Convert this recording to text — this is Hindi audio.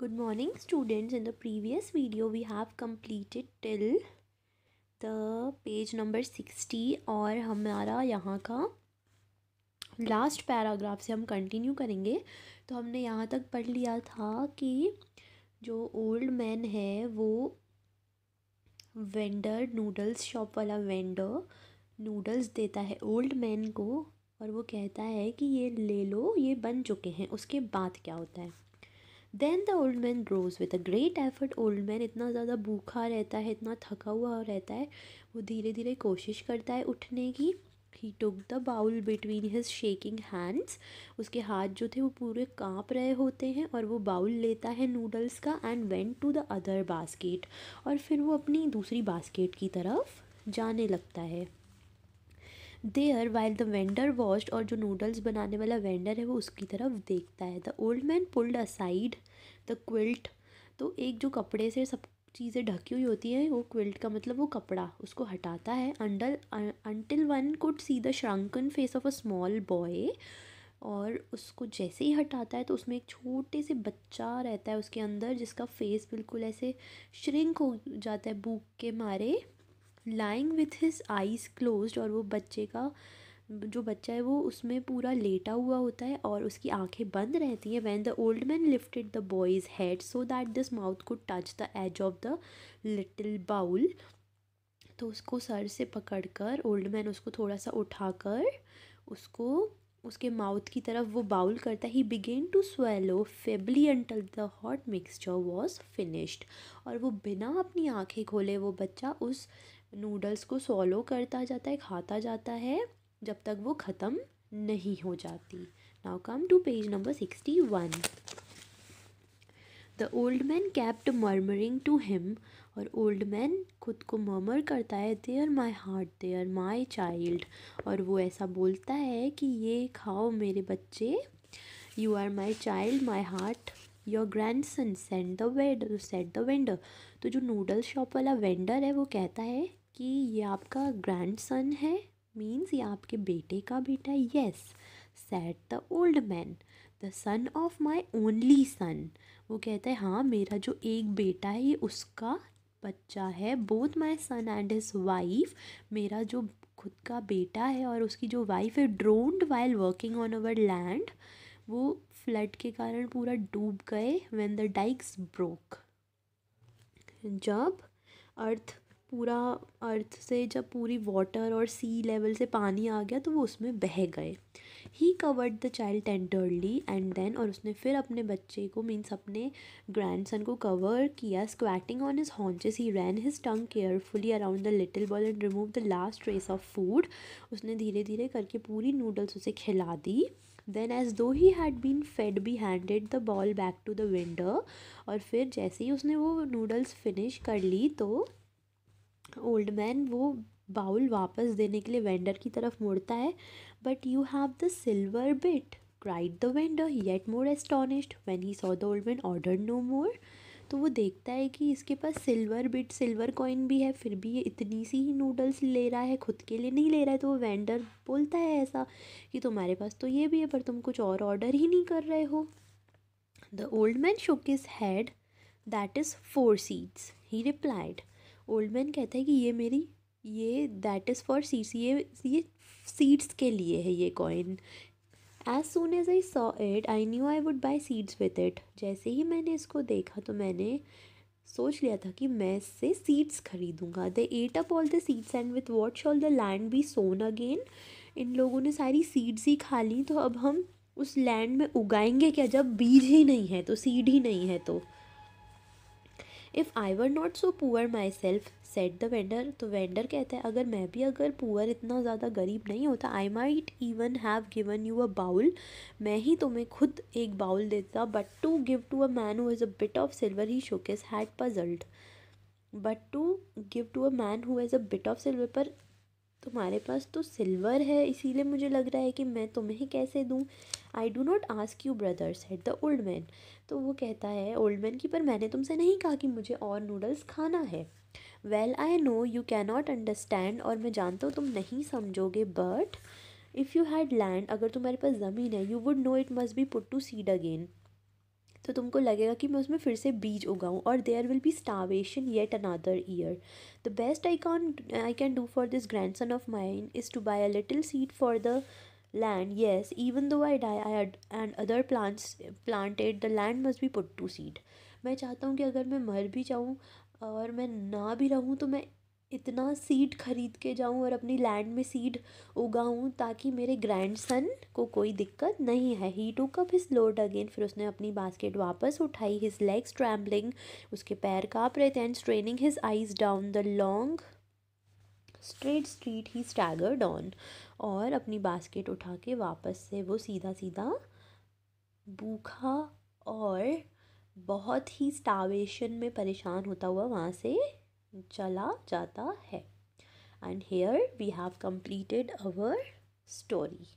Good morning students. In the previous video we have completed till the page number 60 और हमारा यहाँ का लास्ट पैराग्राफ से हम कंटिन्यू करेंगे तो हमने यहाँ तक पढ़ लिया था कि जो ओल्ड मैन है वो वेंडर नूडल्स शॉप वाला वेंडर नूडल्स देता है ओल्ड मैन को और वो कहता है कि ये ले लो ये बन चुके हैं उसके बाद क्या होता है then the old man rose with a great effort old man इतना ज़्यादा भूखा रहता है इतना थका हुआ रहता है वो धीरे धीरे कोशिश करता है उठने की he took the bowl between his shaking hands उसके हाथ जो थे वो पूरे काँप रहे होते हैं और वो बाउल लेता है नूडल्स का and went to the other basket और फिर वो अपनी दूसरी बास्केट की तरफ जाने लगता है there while the vendor watched और जो नूडल्स बनाने वाला वेंडर है वो उसकी तरफ देखता है the old man pulled aside the quilt तो एक जो कपड़े से सब चीज़ें ढकी हुई होती हैं वो क्विल्ट का मतलब वो कपड़ा उसको हटाता है until until one could see the shrunken face of a small boy और उसको जैसे ही हटाता है तो उसमें एक छोटे से बच्चा रहता है उसके अंदर जिसका फेस बिल्कुल ऐसे श्रिंक हो जाता है भूख के मारे lying with his eyes closed और वो बच्चे का जो बच्चा है वो उसमें पूरा लेटा हुआ होता है और उसकी आंखें बंद रहती हैं when the old man lifted the boy's head so that this mouth को touch the edge of the little bowl तो उसको सर से पकड़कर ओल्ड मैन उसको थोड़ा सा उठाकर उसको उसके माउथ की तरफ वो बाउल करता है he began to swallow feebly until the hot mixture was finished और वो बिना अपनी आँखें खोले वो बच्चा उस नूडल्स को सॉलो करता जाता है खाता जाता है जब तक वो ख़त्म नहीं हो जाती now come to page number sixty one the old man kept murmuring to him और ओल्ड मैन खुद को मर्मर करता है there my heart there my child और वो ऐसा बोलता है कि ये खाओ मेरे बच्चे you are my child my heart your grandson said the वेड सेट द वेंडर तो जो नूडल्स शॉप वाला वेंडर है वो कहता है कि ये आपका ग्रैंड सन है मीन्स ये आपके बेटे का बेटा yes said the old man the son of my only son वो कहता है हाँ मेरा जो एक बेटा है ये उसका बच्चा है both my son and his wife मेरा जो खुद का बेटा है और उसकी जो वाइफ है drowned while working on our land वो फ्लड के कारण पूरा डूब गए वेन द डाइक्स ब्रोक जब अर्थ पूरा अर्थ से जब पूरी वाटर और सी लेवल से पानी आ गया तो वो उसमें बह गए he covered the child tenderly and then और उसने फिर अपने बच्चे को मीन्स अपने सन को कवर किया squatting on his haunches he ran his tongue carefully around the little bowl and remove the last trace of food उसने धीरे धीरे करके पूरी नूडल्स उसे खिला दी then as though he had been fed he handed the bowl back to the vendor और फिर जैसे ही उसने वो नूडल्स फिनिश कर ली तो ओल्ड मैन वो बाउल वापस देने के लिए वेंडर की तरफ मुड़ता है but you have the silver bit cried the vendor yet more astonished when he saw the old man order no more तो वो देखता है कि इसके पास सिल्वर बिट सिल्वर कॉइन भी है फिर भी ये इतनी सी ही नूडल्स ले रहा है खुद के लिए नहीं ले रहा है तो वो वेंडर बोलता है ऐसा कि तुम्हारे पास तो ये भी है पर तुम कुछ और ऑर्डर ही नहीं कर रहे हो the old man shook his head that is for seeds he replied old man कहता है कि ये मेरी ये दैट इज़ फॉर सीट्स ये ये सीड्स के लिए है ये coin as soon as I saw it I knew I would buy seeds with it जैसे ही मैंने इसको देखा तो मैंने सोच लिया था कि मैं इससे सीड्स खरीदूंगा they ate up all the seeds and with what shall the land be sown again इन लोगों ने सारी सीड्स ही खा ली तो अब हम उस लैंड में उगाएंगे क्या जब बीज ही नहीं है तो सीड ही नहीं है तो if I were not so poor myself said the vendor तो वेंडर कहता है अगर मैं भी अगर पुअर इतना ज़्यादा गरीब नहीं होता I might even have given you a bowl मैं ही तुम्हें खुद एक बाउल देता but to give to a man who is a bit of silver he shook his head puzzled but to give to a man who is a bit of silver पर तुम्हारे पास तो सिल्वर है इसीलिए मुझे लग रहा है कि मैं तुम्हें कैसे दूँ I do not ask you brother said the old man तो वो कहता है ओल्ड मैन की पर मैंने तुमसे नहीं कहा कि मुझे और नूडल्स खाना है well I know you cannot understand और मैं जानता हूँ तुम नहीं समझोगे but if you had land अगर तुम्हारे पास ज़मीन है you would know it must be put to seed again तो तुमको लगेगा कि मैं उसमें फिर से बीज उगाऊँ और there will be starvation yet another year the best I can I can do for this grandson of mine is to buy a little seed for the land yes even though i die i had, and other plants planted the land must be put to seed मैं चाहता हूँ कि अगर मैं मर भी जाऊँ और मैं ना भी रहूँ तो मैं इतना सीड खरीद के जाऊँ और अपनी लैंड में सीड उगाऊँ ताकि मेरे ग्रैंडसन को कोई दिक्कत नहीं है he took up his load again फिर उसने अपनी बास्केट वापस उठाई हिज लेग्स ट्रैम्बलिंग उसके पैर काँप रहे थे and straining his eyes down the long straight street he staggered on और अपनी बास्केट उठा के वापस से वो सीधा सीधा भूखा और बहुत ही स्टावेशन में परेशान होता हुआ वहाँ से चला जाता है and here we have completed our story